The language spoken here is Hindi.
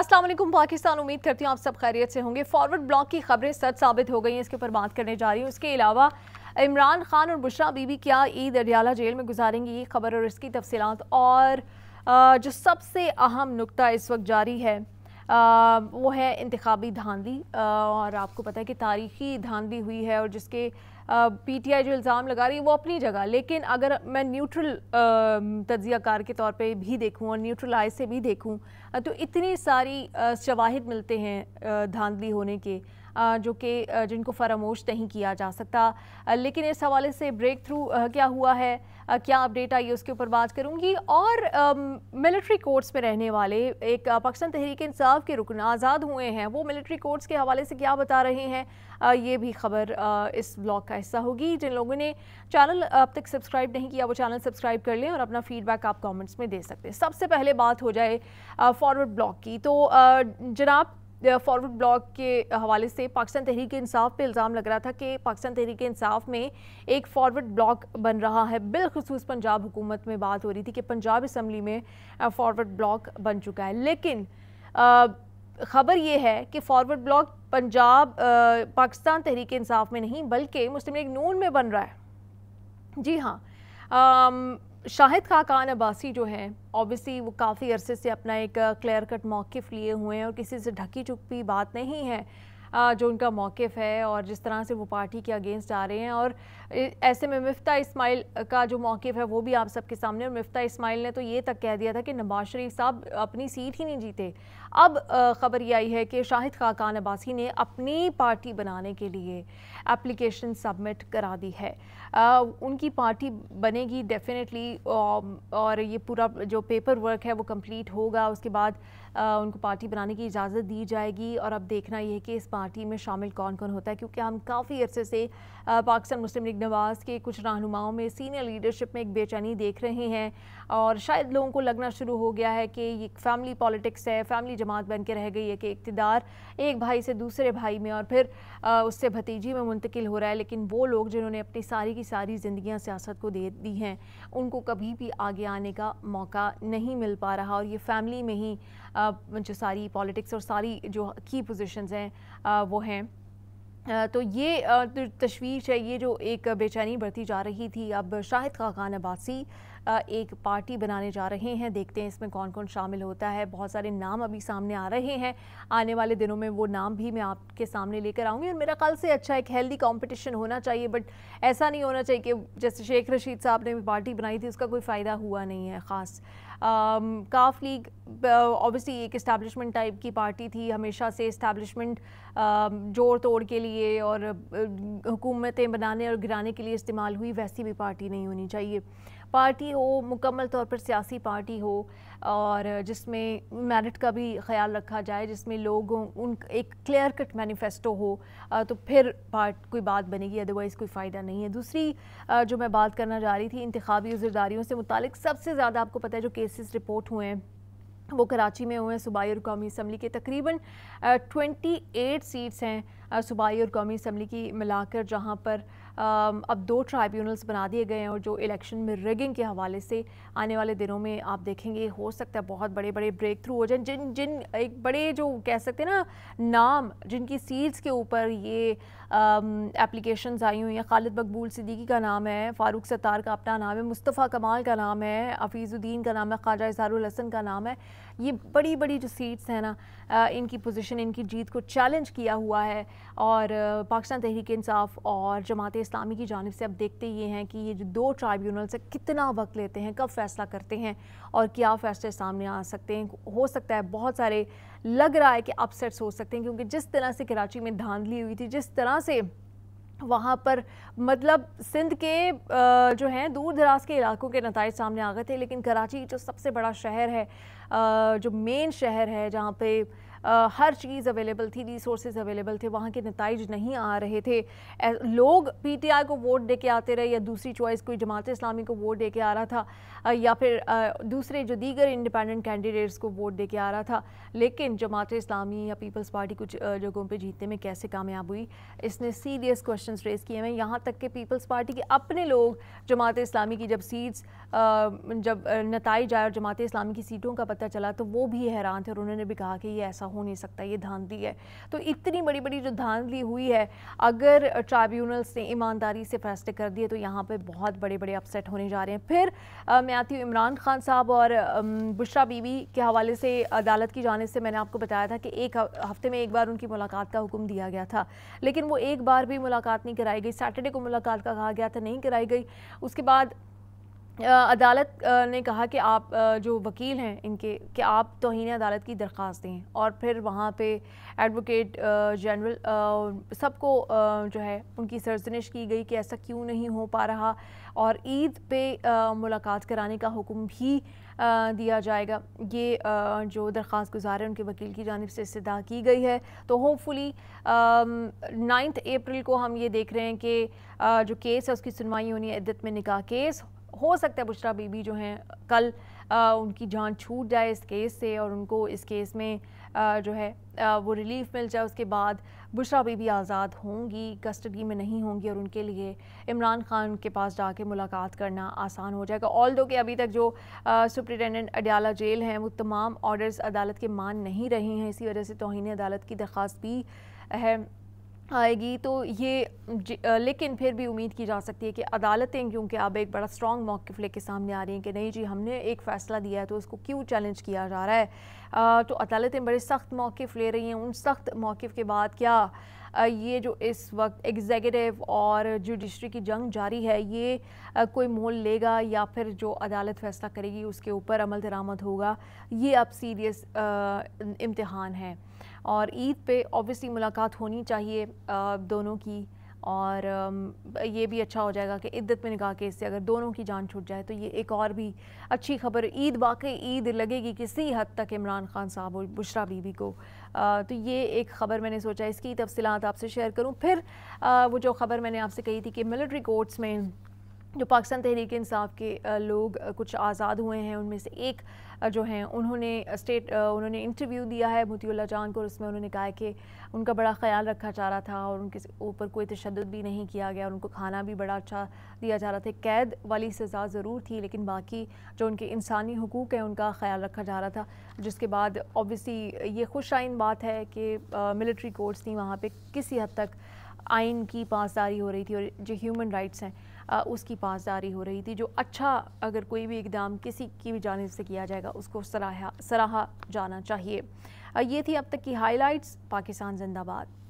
असलम पाकिस्तान उम्मीद करती हूँ आप सब खैरियत से होंगे फॉरवर्ड ब्लॉक की खबरें सच साबित हो गई हैं इसके ऊपर बात करने जा रही हूँ इसके अलावा इमरान खान और बुशरा बीबी क्या ईद अडियाला जेल में गुजारेंगी ये खबर और इसकी तफसीत और जो सबसे अहम नुकता इस वक्त जारी है आ, वो है इंतबी धांधली और आपको पता है कि तारीखी धांधली हुई है और जिसके पीटीआई जो इल्ज़ाम लगा रही है वो अपनी जगह लेकिन अगर मैं न्यूट्रल कार के तौर पे भी देखूं और न्यूट्रल आय से भी देखूं तो इतनी सारी शवाहद मिलते हैं धांधली होने के जो कि जिनको फरामोश नहीं किया जा सकता लेकिन इस हवाले से ब्रेक थ्रू क्या हुआ है क्या अपडेट आई है उसके ऊपर बात करूंगी और मिलिट्री कोर्ट्स में रहने वाले एक पाकिस्तान तहरीक इंसाफ के रुकन आज़ाद हुए हैं वो मिलिट्री कोर्ट्स के हवाले से क्या बता रहे हैं ये भी खबर इस ब्लॉग का हिस्सा होगी जिन लोगों ने चैनल अब तक सब्सक्राइब नहीं किया वो चैनल सब्सक्राइब कर लें और अपना फीडबैक आप कमेंट्स में दे सकते हैं सबसे पहले बात हो जाए फॉरवर्ड ब्लॉक की तो जनाब फॉरवर्ड ब्लॉक के हवाले से पाकिस्तान तहरीक इंसाफ पे इल्ज़ाम लग रहा था कि पाकिस्तान तहरीक इंसाफ में एक फॉरवर्ड ब्लॉक बन रहा है बिलखसूस पंजाब हुकूमत में बात हो रही थी कि पंजाब इसम्बली में फॉरवर्ड ब्लॉक बन चुका है लेकिन ख़बर यह है कि फॉरवर्ड ब्लॉक पंजाब पाकिस्तान तहरीक इंसाफ में नहीं बल्कि मुस्लिम लीग नून में बन रहा है जी हाँ शाहिद खाकान अब्बासी जो है ऑब्वियसली वो काफ़ी अरसे से अपना एक क्लियर कट मौक़ लिए हुए हैं और किसी से ढकी चुपी बात नहीं है जो उनका मौक़ है और जिस तरह से वो पार्टी के अगेंस्ट आ रहे हैं और ऐसे में मफ्ता इस्माइल का जो मौक़ है वो भी आप सबके सामने और मफ्ता इस्माइल ने तो ये तक कह दिया था कि नवाज शरीफ साहब अपनी सीट ही नहीं जीते अब ख़बर ये आई है कि शाहिद खाकान अब्बासी ने अपनी पार्टी बनाने के लिए एप्लीकेशन सबमिट करा दी है आ, उनकी पार्टी बनेगी डेफिनेटली और ये पूरा जो पेपर वर्क है वो कंप्लीट होगा उसके बाद आ, उनको पार्टी बनाने की इजाज़त दी जाएगी और अब देखना यह है कि इस पार्टी में शामिल कौन कौन होता है क्योंकि हम काफ़ी अरसे से पाकिस्तान मुस्लिम लीग नवाज़ के कुछ रहनुमाओं में सीनियर लीडरशिप में एक बेचैनी देख रहे हैं और शायद लोगों को लगना शुरू हो गया है कि ये फैमिली पॉलिटिक्स है फैमिली जमात बन के रह गई है कि इकतदार एक भाई से दूसरे भाई में और फिर आ, उससे भतीजी में मुंतकिल हो रहा है लेकिन वो लोग जिन्होंने अपनी सारी की सारी ज़िंदियाँ सियासत को दे दी हैं उनको कभी भी आगे आने का मौका नहीं मिल पा रहा और ये फैमिली में ही आ, जो सारी पॉलिटिक्स और सारी जो की पोजिशन हैं वो हैं तो ये तश्वीश है ये जो एक बेचैनी बढ़ती जा रही थी अब शाहिद खाकान अब्बासी एक पार्टी बनाने जा रहे हैं देखते हैं इसमें कौन कौन शामिल होता है बहुत सारे नाम अभी सामने आ रहे हैं आने वाले दिनों में वो नाम भी मैं आपके सामने लेकर आऊँगी और मेरा ख्याल से अच्छा एक हेल्दी कॉम्पिटिशन होना चाहिए बट ऐसा नहीं होना चाहिए कि जैसे शेख रशीद साहब ने भी पार्टी बनाई थी उसका कोई फ़ायदा हुआ नहीं है ख़ास काफ लीग ऑब्वियसली एक इस्टेब्लिशमेंट टाइप की पार्टी थी हमेशा से इस्टेब्लिशमेंट जोड़ तोड़ के लिए और हुकूमतें बनाने और गिराने के लिए इस्तेमाल हुई वैसी भी पार्टी नहीं होनी चाहिए पार्टी हो मुकम्मल तौर पर सियासी पार्टी हो और जिसमें मेरिट का भी ख्याल रखा जाए जिसमें लोगों उन एक क्लियर कट मैनिफेस्टो हो तो फिर पार्ट कोई बात बनेगी अदरवाइज़ कोई फ़ायदा नहीं है दूसरी जो मैं बात करना जा रही थी इंतबी उजरदारियों से मुतक सबसे ज़्यादा आपको पता है जो केसेस रिपोर्ट हुए हैं वो कराची में हुए हैं सूबाई और कौमी असम्बली के तकरीबन ट्वेंटी एट सीट्स हैं सूबाई और कौमी असम्बली की मिलाकर जहाँ पर अब दो ट्राइब्यूनल्स बना दिए गए हैं और जो इलेक्शन में रिगिंग के हवाले से आने वाले दिनों में आप देखेंगे हो सकता है बहुत बड़े बड़े ब्रेक थ्रू हो जाए जिन जिन एक बड़े जो कह सकते हैं ना नाम जिनकी सीट्स के ऊपर ये एप्लीकेशन आई हुई हैं खालिद मकबूल सिद्दीकी का नाम है फ़ारूक सत्तार का अपना नाम है मुस्तफ़ा कमाल का नाम है हफीज़ुद्दीन का नाम है ख्वाजा इजहारसन का नाम है ये बड़ी बड़ी जो सीट्स हैं ना आ, इनकी पोजीशन इनकी जीत को चैलेंज किया हुआ है और पाकिस्तान तहरीक इंसाफ और जमात इस्लामी की जानब से अब देखते ये हैं कि ये जो दो ट्राइब्यूनल से कितना वक्त लेते हैं कब फैसला करते हैं और क्या फ़ैसले सामने आ सकते हैं हो सकता है बहुत सारे लग रहा है कि अपसेट्स हो सकते हैं क्योंकि जिस तरह से कराची में धांधली हुई थी जिस तरह से वहाँ पर मतलब सिंध के जो हैं दूर दराज के इलाकों के नतज सामने आ गए थे लेकिन कराची जो सबसे बड़ा शहर है जो मेन शहर है जहाँ पे हर चीज़ अवेलेबल थी रिसोर्सेज अवेलेबल थे वहाँ के नतज नहीं आ रहे थे लोग पी टी आई को वोट दे के आते रहे या दूसरी चॉइस कोई जमात इस्लामी को वोट दे के आ रहा था या फिर दूसरे जो दीगर इंडिपेंडेंट कैंडिडेट्स को वोट दे के आ रहा था लेकिन जमात इस्लामी या पीपल्स पार्टी कुछ जगहों पर जीतने में कैसे कामयाब हुई इसने सीरियस क्वेश्चन रेज़ किए हैं यहाँ तक कि पीपल्स पार्टी के अपने लोग जमात इस्लामी की जब सीट्स जब नतज आए और जमात इस्लामी की सीटों का पता चला तो वो भी हैरान थे और उन्होंने भी कहा कि ये ऐसा हो नहीं सकता ये धांधली है तो इतनी बड़ी बड़ी जो धांधली हुई है अगर ट्राइब्यूनल्स ने ईमानदारी से फैसले कर दिए तो यहाँ पर बहुत बड़े बड़े अपसेट होने जा रहे हैं फिर आ, मैं आती हूँ इमरान खान साहब और बुशरा बीवी के हवाले से अदालत की जाने से मैंने आपको बताया था कि एक हफ्ते में एक बार उनकी मुलाकात का हुक्म दिया गया था लेकिन वो एक बार भी मुलाकात नहीं कराई गई सैटरडे को मुलाकात का कहा गया था नहीं कराई गई उसके बाद अदालत ने कहा कि आप जो वकील हैं इनके कि आप तोहन अदालत की दरख्वास्त दें और फिर वहाँ पे एडवोकेट जनरल सबको जो है उनकी सरजनिश की गई कि ऐसा क्यों नहीं हो पा रहा और ईद पे मुलाकात कराने का हुक्म भी दिया जाएगा ये जो दरख्वास गुजार है उनके वकील की जानब से इस्तः की गई है तो होपफुली नाइन्थ अप्रैल को हम ये देख रहे हैं कि जो केस है उसकी सुनवाई होनी है इद्दत में निकाह केस हो सकता है बुशरा बीबी जो हैं कल आ, उनकी जान छूट जाए इस केस से और उनको इस केस में आ, जो है आ, वो रिलीफ मिल जाए उसके बाद बुशरा बीबी आज़ाद होंगी कस्टडी में नहीं होंगी और उनके लिए इमरान खान के पास जाके मुलाकात करना आसान हो जाएगा ऑल दो के अभी तक जो सुप्रिटेंडेंट अडियाला जेल हैं वो तमाम ऑर्डर्स अदालत के मान नहीं रहे हैं इसी वजह से तोहनी अदालत की दरख्वास्त भी है आएगी तो ये लेकिन फिर भी उम्मीद की जा सकती है कि अदालतें क्योंकि अब एक बड़ा स्ट्रॉन्ग मौक़ लेके सामने आ रही हैं कि नहीं जी हमने एक फ़ैसला दिया है तो उसको क्यों चैलेंज किया जा रहा है आ, तो अदालतें बड़े सख्त मौक़ ले रही हैं उन सख्त मौक़ के बाद क्या ये जो इस वक्त एग्जेक्टिव और जुडिशरी की जंग जारी है ये कोई मोल लेगा या फिर जो अदालत फैसला करेगी उसके ऊपर अमल दरामद होगा ये अब सीरियस इम्तहान है और ईद पे ऑब्वियसली मुलाकात होनी चाहिए दोनों की और ये भी अच्छा हो जाएगा कि इद्दत में निकाह के इससे अगर दोनों की जान छूट जाए तो ये एक और भी अच्छी खबर ईद वाकई ईद लगेगी किसी हद तक इमरान खान साहब और बुशरा बीबी को तो ये एक ख़बर मैंने सोचा इसकी तफसीत आपसे शेयर करूँ फिर वो जो ख़बर मैंने आपसे कही थी कि मिलिट्री कोर्ट्स में जो पाकिस्तान तहरीक इंसाफ के लोग कुछ आज़ाद हुए हैं उनमें से एक जो हैं उन्होंने स्टेट उन्होंने इंटरव्यू दिया है मोतीला जान को और उसमें उन्होंने कहा कि उनका बड़ा ख्याल रखा जा रहा था और उनके ऊपर कोई तशद भी नहीं किया गया और उनको खाना भी बड़ा अच्छा दिया जा रहा था कैद वाली सज़ा ज़रूर थी लेकिन बाकी जो उनके इंसानी हकूक़ हैं उनका ख्याल रखा जा रहा था जिसके बाद ओबियसली ये खुश बात है कि मिलिट्री कोर्ट्स थी वहाँ पर किसी हद तक आइन की पासदारी हो रही थी और जो ह्यूमन राइट्स हैं उसकी पासदारी हो रही थी जो अच्छा अगर कोई भी इकदाम किसी की भी जानब से किया जाएगा उसको सराहा सराहा जाना चाहिए ये थी अब तक की हाईलाइट्स पाकिस्तान जिंदाबाद